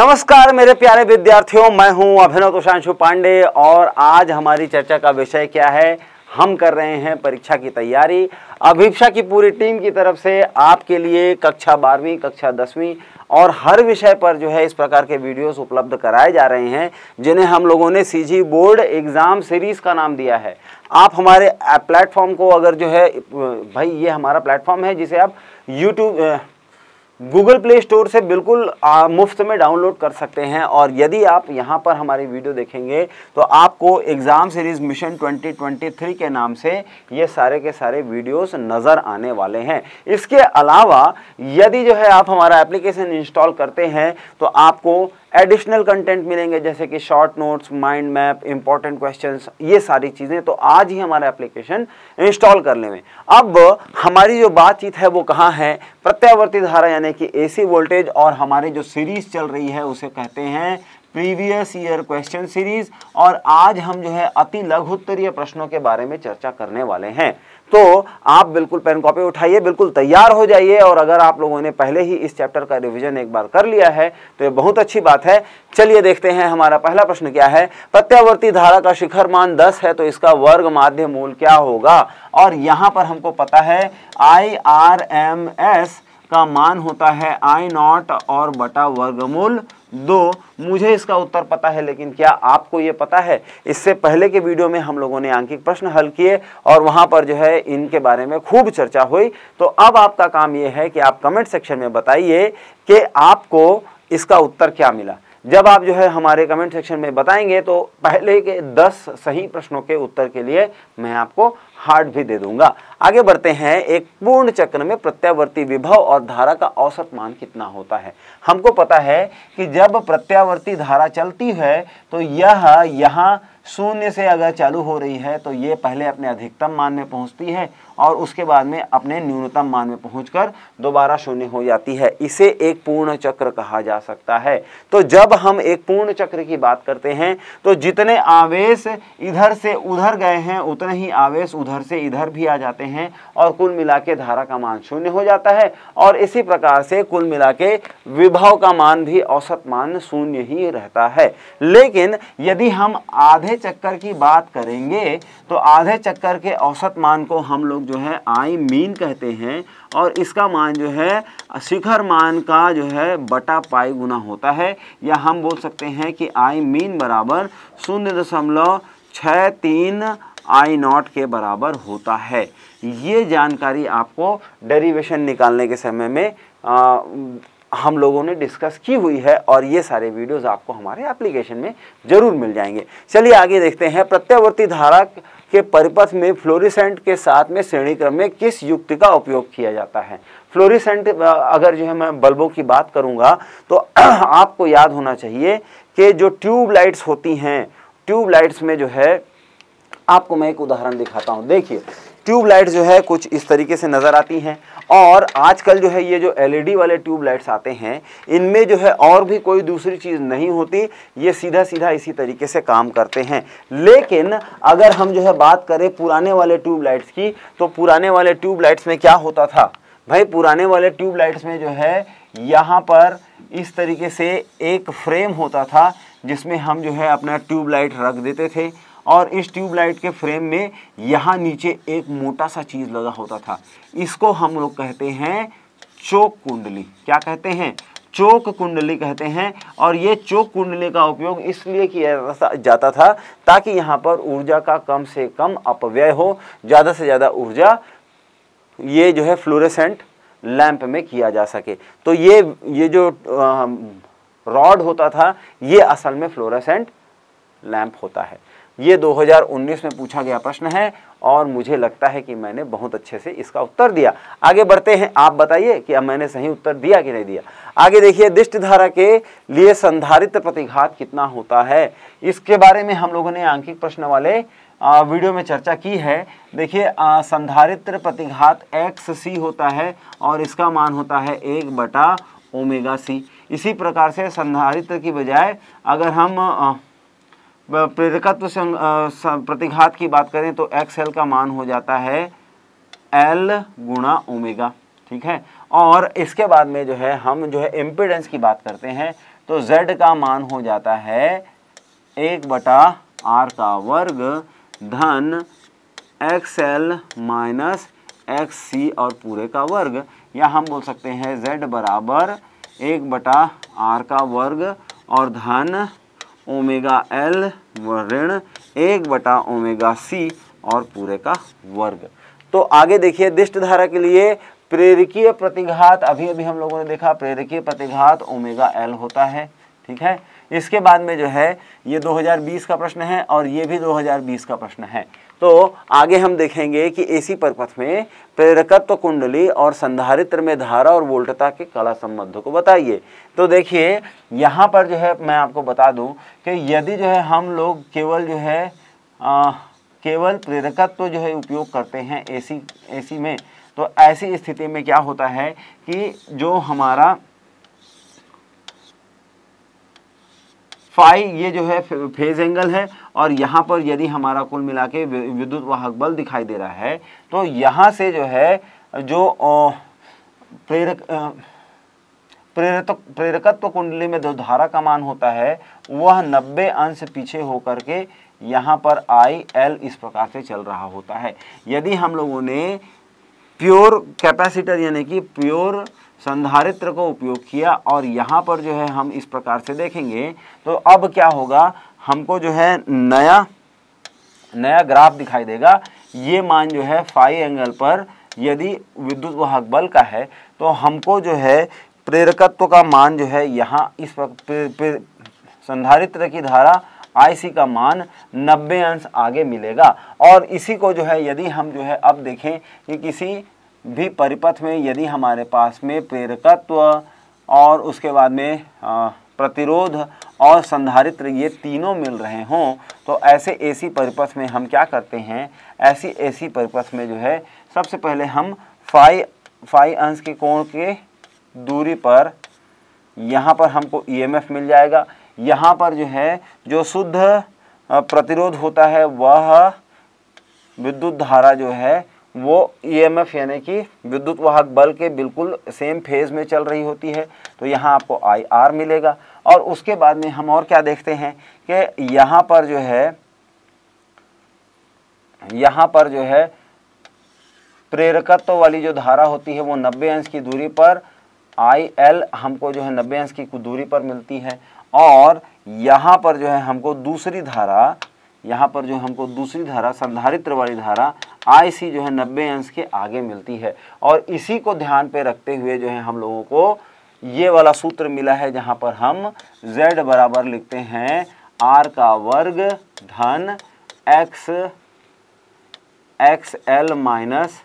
नमस्कार मेरे प्यारे विद्यार्थियों मैं हूं अभिनव तुषांशु पांडे और आज हमारी चर्चा का विषय क्या है हम कर रहे हैं परीक्षा की तैयारी अभीक्षा की पूरी टीम की तरफ से आपके लिए कक्षा बारहवीं कक्षा दसवीं और हर विषय पर जो है इस प्रकार के वीडियोस उपलब्ध कराए जा रहे हैं जिन्हें हम लोगों ने सी बोर्ड एग्ज़ाम सीरीज़ का नाम दिया है आप हमारे प्लेटफॉर्म को अगर जो है भाई ये हमारा प्लेटफॉर्म है जिसे आप यूट्यूब गूगल प्ले स्टोर से बिल्कुल आ, मुफ्त में डाउनलोड कर सकते हैं और यदि आप यहाँ पर हमारी वीडियो देखेंगे तो आपको एग्ज़ाम सीरीज़ मिशन 2023 के नाम से ये सारे के सारे वीडियोस नज़र आने वाले हैं इसके अलावा यदि जो है आप हमारा एप्लीकेशन इंस्टॉल करते हैं तो आपको एडिशनल कंटेंट मिलेंगे जैसे कि short notes mind map important questions ये सारी चीज़ें तो आज ही हमारा एप्लीकेशन इंस्टॉल कर लेंगे अब हमारी जो बातचीत है वो कहाँ है प्रत्यावर्ती धारा यानी कि एसी वोल्टेज और हमारी जो सीरीज चल रही है उसे कहते हैं प्रीवियस ईयर क्वेश्चन सीरीज और आज हम जो है अति लघुत्तरीय प्रश्नों के बारे में चर्चा करने वाले हैं तो आप बिल्कुल पेन कॉपी उठाइए बिल्कुल तैयार हो जाइए और अगर आप लोगों ने पहले ही इस चैप्टर का रिविजन एक बार कर लिया है तो ये बहुत अच्छी बात है चलिए देखते हैं हमारा पहला प्रश्न क्या है प्रत्यावर्ती धारा का शिखर मान दस है तो इसका वर्ग माध्य मूल क्या होगा और यहाँ पर हमको पता है आई आर एम एस का मान होता है आई नॉट और बटा वर्गमूल दो मुझे इसका उत्तर पता है लेकिन क्या आपको ये पता है इससे पहले के वीडियो में हम लोगों ने आंकिक प्रश्न हल किए और वहाँ पर जो है इनके बारे में खूब चर्चा हुई तो अब आपका काम ये है कि आप कमेंट सेक्शन में बताइए कि आपको इसका उत्तर क्या मिला जब आप जो है हमारे कमेंट सेक्शन में बताएंगे तो पहले के दस सही प्रश्नों के उत्तर के लिए मैं आपको हार्ड भी दे दूंगा आगे बढ़ते हैं एक पूर्ण चक्र में प्रत्यावर्ती विभव और धारा का औसत मान कितना होता है हमको पता है कि जब प्रत्यावर्ती धारा चलती है तो यह यहाँ शून्य से अगर चालू हो रही है तो ये पहले अपने अधिकतम मान में पहुँचती है और उसके बाद में अपने न्यूनतम मान में पहुँच दोबारा शून्य हो जाती है इसे एक पूर्ण चक्र कहा जा सकता है तो जब हम एक पूर्ण चक्र की बात करते हैं तो जितने आवेश इधर से उधर गए हैं उतने ही आवेश उधर से इधर भी आ जाते हैं और कुल मिला के धारा का मान शून्य हो जाता है और इसी प्रकार से कुल मिला के विभव का मान भी औसत मान शून्य ही रहता है लेकिन यदि हम आधे चक्कर की बात करेंगे तो आधे चक्कर के औसत मान को हम लोग जो है आई मीन कहते हैं और इसका मान जो है शिखर मान का जो है बटा पाई गुना होता है या हम बोल सकते हैं कि आई मीन बराबर शून्य दशमलव छः तीन आई नॉट के बराबर होता है ये जानकारी आपको डेरिवेशन निकालने के समय में आ, हम लोगों ने डिस्कस की हुई है और ये सारे वीडियोस आपको हमारे एप्लीकेशन में ज़रूर मिल जाएंगे चलिए आगे देखते हैं प्रत्यावर्ती धारा के परिपथ में फ्लोरिसेंट के साथ में श्रेणी क्रम में किस युक्ति का उपयोग किया जाता है फ्लोरिसेंट अगर जो है मैं बल्बों की बात करूंगा तो आपको याद होना चाहिए कि जो ट्यूब लाइट्स होती हैं ट्यूब लाइट्स में जो है आपको मैं एक उदाहरण दिखाता हूं देखिए ट्यूब लाइट्स जो है कुछ इस तरीके से नज़र आती हैं और आजकल जो है ये जो एलईडी e वाले ट्यूबलाइट्स आते हैं इनमें जो है और भी कोई दूसरी चीज़ नहीं होती ये सीधा सीधा इसी तरीके से काम करते हैं लेकिन अगर हम जो है बात करें पुराने वाले ट्यूबलाइट्स की तो पुराने वाले ट्यूबलाइट्स में क्या होता था भाई पुराने वाले ट्यूबलाइट्स में जो है यहाँ पर इस तरीके से एक फ्रेम होता था जिसमें हम जो है अपना ट्यूबलाइट रख देते थे और इस ट्यूबलाइट के फ्रेम में यहाँ नीचे एक मोटा सा चीज़ लगा होता था इसको हम लोग कहते हैं चोक कुंडली क्या कहते हैं चोक कुंडली कहते हैं और ये चोक कुंडली का उपयोग इसलिए किया जाता था ताकि यहाँ पर ऊर्जा का कम से कम अपव्यय हो ज़्यादा से ज़्यादा ऊर्जा ये जो है फ्लोरेसेंट लैंप में किया जा सके तो ये ये जो रॉड होता था ये असल में फ्लोरेसेंट लैंप होता है ये 2019 में पूछा गया प्रश्न है और मुझे लगता है कि मैंने बहुत अच्छे से इसका उत्तर दिया आगे बढ़ते हैं आप बताइए कि अब मैंने सही उत्तर दिया कि नहीं दिया आगे देखिए दिष्ट धारा के लिए संधारित्र प्रतिघात कितना होता है इसके बारे में हम लोगों ने आंकिक प्रश्न वाले वीडियो में चर्चा की है देखिए संधारित्र प्रतिघात एक्स सी होता है और इसका मान होता है एक बटा ओमेगा सी इसी प्रकार से संधारित्र की बजाय अगर हम प्रेरकत्व प्रतिघात की बात करें तो एक्स एल का मान हो जाता है एल गुणा ओमेगा ठीक है और इसके बाद में जो है हम जो है इम्पिडेंस की बात करते हैं तो जेड का मान हो जाता है एक बटा आर का वर्ग धन X L minus X C और पूरे का वर्ग या हम बोल सकते हैं जेड बराबर एक बटा आर का वर्ग और धन ओमेगा एल ऋण एक बटा ओमेगा सी और पूरे का वर्ग तो आगे देखिए दिष्ट धारा के लिए प्रेरकीय प्रतिघात अभी अभी हम लोगों ने देखा प्रेरकीय प्रतिघात ओमेगा एल होता है ठीक है इसके बाद में जो है ये 2020 का प्रश्न है और ये भी 2020 का प्रश्न है तो आगे हम देखेंगे कि एसी परपथ में प्रेरकत्व कुंडली और संधारित्र में धारा और वोल्टता के कला संबंध को बताइए तो देखिए यहाँ पर जो है मैं आपको बता दूँ कि यदि जो है हम लोग केवल जो है आ, केवल प्रेरकत्व जो है उपयोग करते हैं एसी एसी में तो ऐसी स्थिति में क्या होता है कि जो हमारा फाई ये जो है फेज एंगल है और यहाँ पर यदि हमारा कुल मिला के विद्युत वाहक बल दिखाई दे रहा है तो यहाँ से जो है जो प्रेरक प्रेरक प्रेरकत्व तो कुंडली में जो धारा का मान होता है वह 90 अंश पीछे होकर के यहाँ पर आई एल इस प्रकार से चल रहा होता है यदि हम लोगों ने प्योर कैपेसिटर यानी कि प्योर संधारित्र को उपयोग किया और यहाँ पर जो है हम इस प्रकार से देखेंगे तो अब क्या होगा हमको जो है नया नया ग्राफ दिखाई देगा ये मान जो है फाई एंगल पर यदि विद्युत वाहक बल का है तो हमको जो है प्रेरकत्व का मान जो है यहाँ इस वक्त संधारित्र की धारा आईसी का मान 90 अंश आगे मिलेगा और इसी को जो है यदि हम जो है अब देखें कि किसी भी परिपथ में यदि हमारे पास में प्रेरकत्व और उसके बाद में प्रतिरोध और संधारित्र ये तीनों मिल रहे हों तो ऐसे एसी परिपथ में हम क्या करते हैं ऐसी एसी परिपथ में जो है सबसे पहले हम फाई फाई अंश के कोण के दूरी पर यहाँ पर हमको ईएमएफ e मिल जाएगा यहाँ पर जो है जो शुद्ध प्रतिरोध होता है वह विद्युत धारा जो है वो ईएमएफ e यानी कि विद्युत वाहक बल के बिल्कुल सेम फेज़ में चल रही होती है तो यहाँ आपको आई आर मिलेगा और उसके बाद में हम और क्या देखते हैं कि यहाँ पर जो है यहाँ पर जो है प्रेरकत्व वाली जो धारा होती है वो नब्बे अंश की दूरी पर आई एल हमको जो है नब्बे अंश की दूरी पर मिलती है और यहाँ पर जो है हमको दूसरी धारा यहाँ पर जो हमको दूसरी धारा संधारित्र वाली धारा आई सी जो है नब्बे अंश के आगे मिलती है और इसी को ध्यान पे रखते हुए जो है हम लोगों को ये वाला सूत्र मिला है जहाँ पर हम z बराबर लिखते हैं r का वर्ग धन x X L minus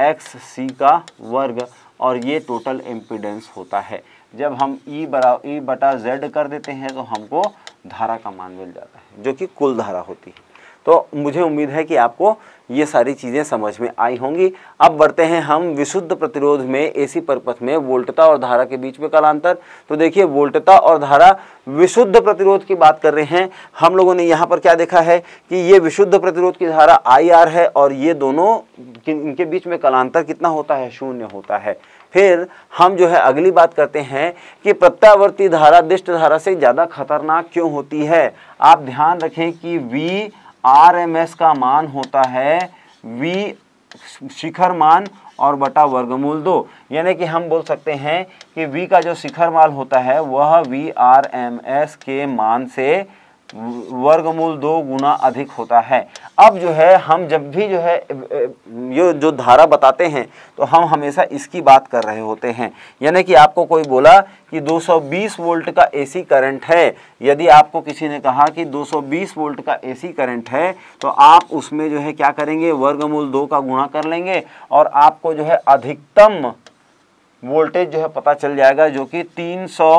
X C का वर्ग और ये टोटल इम्पिडेंस होता है जब हम ई बरा ई बटा जेड कर देते हैं तो हमको धारा का मान मिल जाता है जो कि कुल धारा होती है तो मुझे उम्मीद है कि आपको ये सारी चीज़ें समझ में आई होंगी अब बढ़ते हैं हम विशुद्ध प्रतिरोध में एसी परपथ में वोल्टता और धारा के बीच में कालांतर तो देखिए वोल्टता और धारा विशुद्ध प्रतिरोध की बात कर रहे हैं हम लोगों ने यहाँ पर क्या देखा है कि ये विशुद्ध प्रतिरोध की धारा आई आर है और ये दोनों इनके बीच में कालांतर कितना होता है शून्य होता है फिर हम जो है अगली बात करते हैं कि प्रत्यावर्ती धारा दिष्ट धारा से ज़्यादा खतरनाक क्यों होती है आप ध्यान रखें कि वी आर एम एस का मान होता है वी शिखर मान और बटा वर्गमूल दो यानी कि हम बोल सकते हैं कि वी का जो शिखर मान होता है वह वी आर एम एस के मान से वर्गमूल दो गुना अधिक होता है अब जो है हम जब भी जो है ये जो धारा बताते हैं तो हम हमेशा इसकी बात कर रहे होते हैं यानी कि आपको कोई बोला कि 220 वोल्ट का एसी करंट है यदि आपको किसी ने कहा कि 220 वोल्ट का एसी करंट है तो आप उसमें जो है क्या करेंगे वर्गमूल दो का गुणा कर लेंगे और आपको जो है अधिकतम वोल्टेज जो है पता चल जाएगा जो कि तीन सौ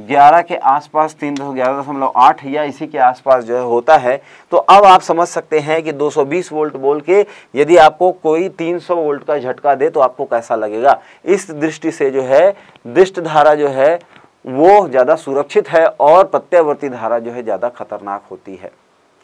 11 के आसपास तीन दस ग्यारह दशमलव आठ या इसी के आसपास जो है होता है तो अब आप समझ सकते हैं कि 220 वोल्ट बोल के यदि आपको कोई 300 वोल्ट का झटका दे तो आपको कैसा लगेगा इस दृष्टि से जो है दृष्ट धारा जो है वो ज़्यादा सुरक्षित है और प्रत्यावर्ती धारा जो है ज़्यादा खतरनाक होती है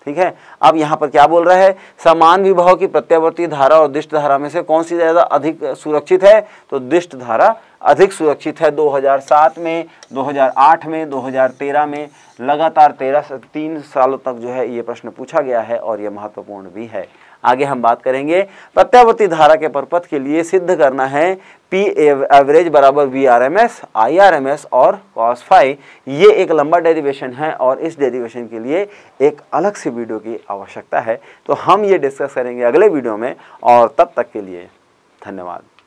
ठीक है अब यहाँ पर क्या बोल रहा है समान विभव की प्रत्यावर्ती धारा और दिष्ट धारा में से कौन सी ज़्यादा अधिक सुरक्षित है तो दिष्ट धारा अधिक सुरक्षित है 2007 में 2008 में 2013 में लगातार तेरह से तीन सालों तक जो है ये प्रश्न पूछा गया है और ये महत्वपूर्ण भी है आगे हम बात करेंगे प्रत्यावर्ती धारा के परपथ के लिए सिद्ध करना है पी एवरेज बराबर V R M S I R M S और कॉस फाइव ये एक लंबा डेरिवेशन है और इस डेरिवेशन के लिए एक अलग से वीडियो की आवश्यकता है तो हम ये डिस्कस करेंगे अगले वीडियो में और तब तक के लिए धन्यवाद